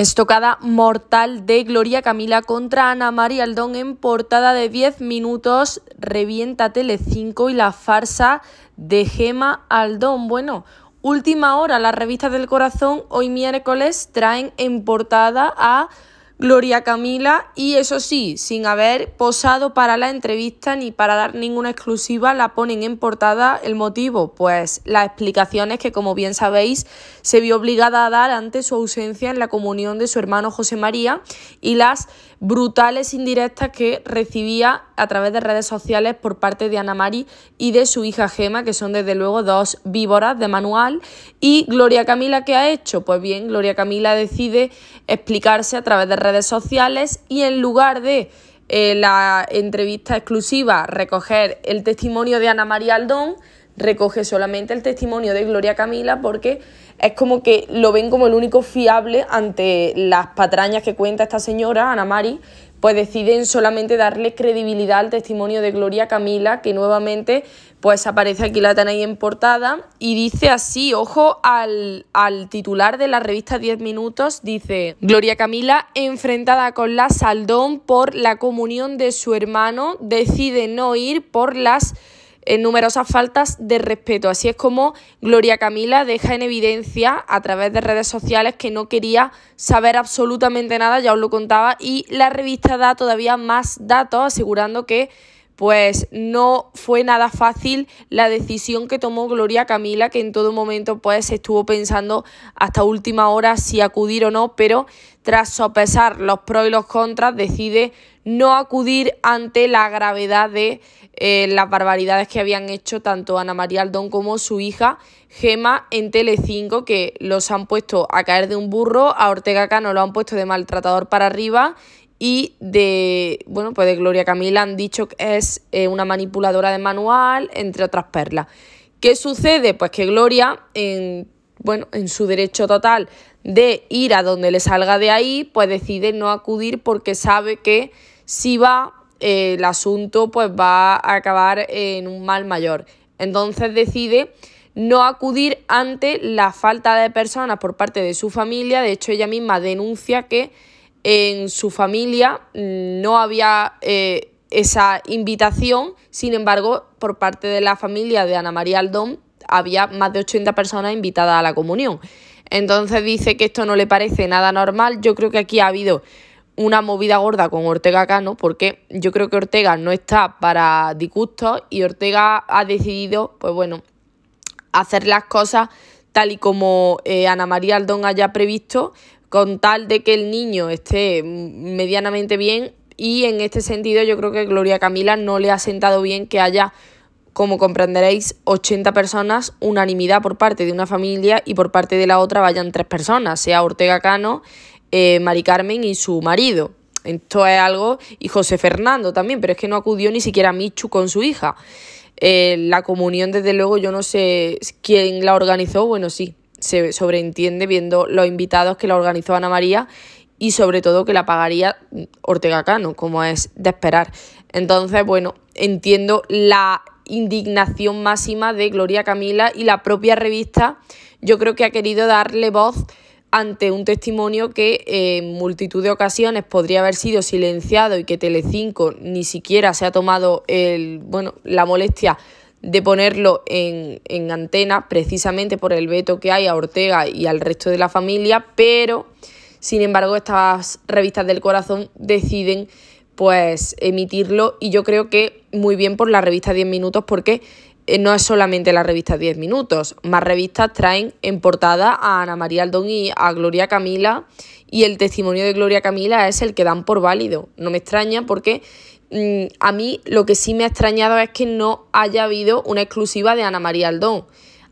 Estocada mortal de Gloria Camila contra Ana María Aldón en portada de 10 minutos, revienta Tele5 y la farsa de Gema Aldón. Bueno, última hora, las revistas del corazón hoy miércoles traen en portada a Gloria Camila y eso sí, sin haber posado para la entrevista ni para dar ninguna exclusiva, la ponen en portada el motivo, pues las explicaciones que como bien sabéis se vio obligada a dar ante su ausencia en la comunión de su hermano José María y las brutales indirectas que recibía a través de redes sociales por parte de Ana Mari y de su hija Gema, que son desde luego dos víboras de manual. Y Gloria Camila, ¿qué ha hecho? Pues bien, Gloria Camila decide explicarse a través de redes sociales y en lugar de eh, la entrevista exclusiva recoger el testimonio de Ana María Aldón, recoge solamente el testimonio de Gloria Camila porque es como que lo ven como el único fiable ante las patrañas que cuenta esta señora, Ana Mari, pues deciden solamente darle credibilidad al testimonio de Gloria Camila, que nuevamente pues aparece aquí, la tenéis en portada, y dice así, ojo al, al titular de la revista 10 Minutos, dice, Gloria Camila, enfrentada con la Saldón por la comunión de su hermano, decide no ir por las en numerosas faltas de respeto. Así es como Gloria Camila deja en evidencia a través de redes sociales que no quería saber absolutamente nada, ya os lo contaba, y la revista da todavía más datos asegurando que pues no fue nada fácil la decisión que tomó Gloria Camila, que en todo momento pues estuvo pensando hasta última hora si acudir o no, pero tras sopesar los pros y los contras decide no acudir ante la gravedad de eh, las barbaridades que habían hecho tanto Ana María Aldón como su hija Gema en Telecinco, que los han puesto a caer de un burro, a Ortega Cano lo han puesto de maltratador para arriba y de, bueno, pues de Gloria Camila han dicho que es eh, una manipuladora de manual, entre otras perlas. ¿Qué sucede? Pues que Gloria, en, bueno, en su derecho total de ir a donde le salga de ahí, pues decide no acudir porque sabe que si va, eh, el asunto pues va a acabar en un mal mayor. Entonces decide no acudir ante la falta de personas por parte de su familia. De hecho, ella misma denuncia que en su familia mm, no había eh, esa invitación, sin embargo, por parte de la familia de Ana María Aldón había más de 80 personas invitadas a la comunión. Entonces dice que esto no le parece nada normal. Yo creo que aquí ha habido una movida gorda con Ortega Cano, porque yo creo que Ortega no está para disgustos y Ortega ha decidido, pues bueno, hacer las cosas tal y como eh, Ana María Aldón haya previsto, con tal de que el niño esté medianamente bien y en este sentido yo creo que Gloria Camila no le ha sentado bien que haya, como comprenderéis, 80 personas, unanimidad por parte de una familia y por parte de la otra vayan tres personas, sea Ortega Cano, eh, Mari Carmen y su marido. Esto es algo, y José Fernando también, pero es que no acudió ni siquiera Michu con su hija. Eh, la comunión, desde luego, yo no sé quién la organizó, bueno, sí, se sobreentiende viendo los invitados que la organizó Ana María y sobre todo que la pagaría Ortega Cano, como es de esperar. Entonces, bueno, entiendo la indignación máxima de Gloria Camila y la propia revista yo creo que ha querido darle voz ante un testimonio que en multitud de ocasiones podría haber sido silenciado y que Telecinco ni siquiera se ha tomado el, bueno, la molestia de ponerlo en, en antena precisamente por el veto que hay a Ortega y al resto de la familia, pero sin embargo estas revistas del corazón deciden pues emitirlo y yo creo que muy bien por la revista 10 minutos porque eh, no es solamente la revista 10 minutos, más revistas traen en portada a Ana María Aldón y a Gloria Camila y el testimonio de Gloria Camila es el que dan por válido. No me extraña porque Mm, a mí lo que sí me ha extrañado es que no haya habido una exclusiva de Ana María Aldón.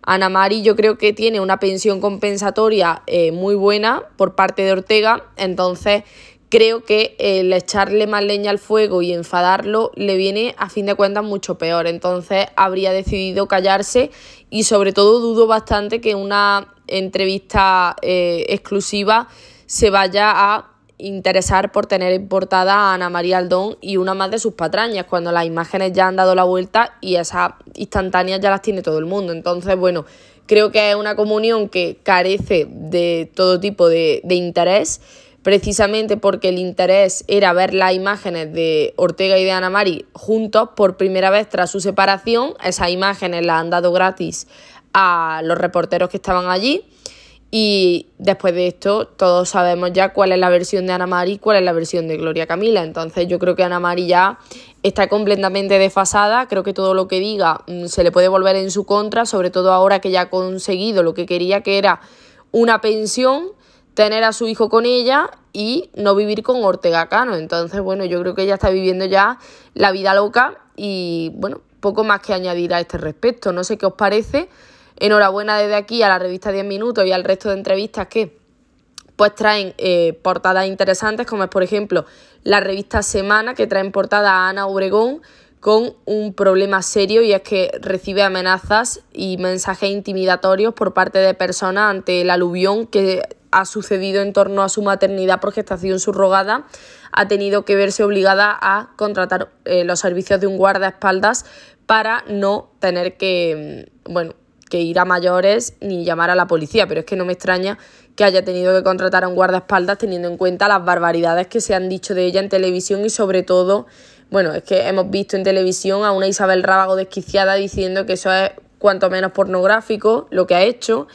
Ana María yo creo que tiene una pensión compensatoria eh, muy buena por parte de Ortega, entonces creo que el echarle más leña al fuego y enfadarlo le viene a fin de cuentas mucho peor, entonces habría decidido callarse y sobre todo dudo bastante que una entrevista eh, exclusiva se vaya a interesar por tener importada a Ana María Aldón y una más de sus patrañas, cuando las imágenes ya han dado la vuelta y esas instantáneas ya las tiene todo el mundo. Entonces, bueno, creo que es una comunión que carece de todo tipo de, interés, precisamente porque el interés era ver las imágenes de Ortega y de Ana María juntos por primera vez tras su separación. Esas imágenes las han dado gratis a los reporteros que estaban allí. Y después de esto, todos sabemos ya cuál es la versión de Ana María y cuál es la versión de Gloria Camila. Entonces, yo creo que Ana María ya está completamente desfasada. Creo que todo lo que diga mm, se le puede volver en su contra, sobre todo ahora que ya ha conseguido lo que quería, que era una pensión, tener a su hijo con ella y no vivir con Ortega Cano. Entonces, bueno, yo creo que ella está viviendo ya la vida loca y, bueno, poco más que añadir a este respecto. No sé qué os parece. Enhorabuena desde aquí a la revista 10 Minutos y al resto de entrevistas que pues traen eh, portadas interesantes, como es por ejemplo la revista Semana, que trae en portada a Ana Obregón con un problema serio y es que recibe amenazas y mensajes intimidatorios por parte de personas ante el aluvión que ha sucedido en torno a su maternidad por gestación subrogada, ha tenido que verse obligada a contratar eh, los servicios de un guardaespaldas para no tener que, mm, bueno, que ir a mayores ni llamar a la policía, pero es que no me extraña que haya tenido que contratar a un guardaespaldas teniendo en cuenta las barbaridades que se han dicho de ella en televisión y sobre todo, bueno, es que hemos visto en televisión a una Isabel Rábago desquiciada diciendo que eso es cuanto menos pornográfico lo que ha hecho,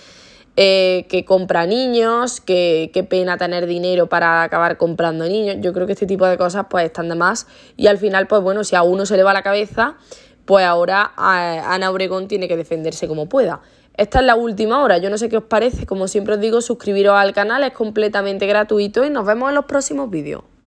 eh, que compra niños, que, qué pena tener dinero para acabar comprando niños. Yo creo que este tipo de cosas pues están de más y al final pues bueno, si a uno se le va la cabeza pues ahora Ana Obregón tiene que defenderse como pueda. Esta es la última hora, yo no sé qué os parece, como siempre os digo, suscribiros al canal, es completamente gratuito y nos vemos en los próximos vídeos.